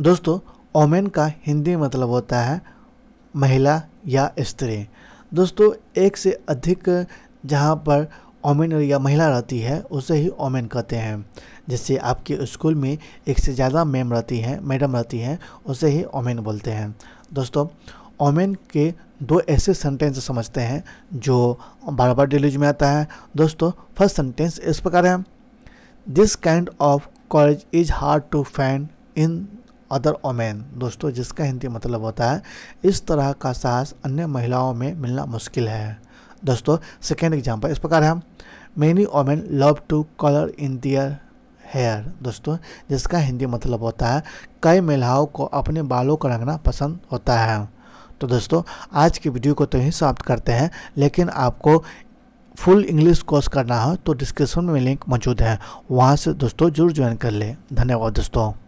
दोस्तों ओमेन का हिंदी मतलब होता है महिला या स्त्री दोस्तों एक से अधिक जहाँ पर ओमेन या महिला रहती है उसे ही ओमेन कहते हैं जैसे आपके स्कूल में एक से ज़्यादा मैम रहती हैं मैडम रहती हैं उसे ही ओमेन बोलते हैं दोस्तों ओमेन के दो ऐसे सेंटेंस समझते हैं जो बार बार डिलीज में आता है दोस्तों फर्स्ट सेंटेंस इस प्रकार है this kind of college is hard to find in other women दोस्तों जिसका हिंदी मतलब होता है इस तरह का साहस अन्य महिलाओं में मिलना मुश्किल है दोस्तों सेकेंड एग्जाम्पल इस प्रकार है many women love to colour in their hair दोस्तों जिसका हिंदी मतलब होता है कई महिलाओं को अपने बालों को रंगना पसंद होता है तो दोस्तों आज की वीडियो को तो यहीं समाप्त करते हैं लेकिन आपको फुल इंग्लिश कोर्स करना हो तो डिस्क्रिप्शन में लिंक मौजूद है वहाँ से दोस्तों जरूर ज्वाइन कर लें धन्यवाद दोस्तों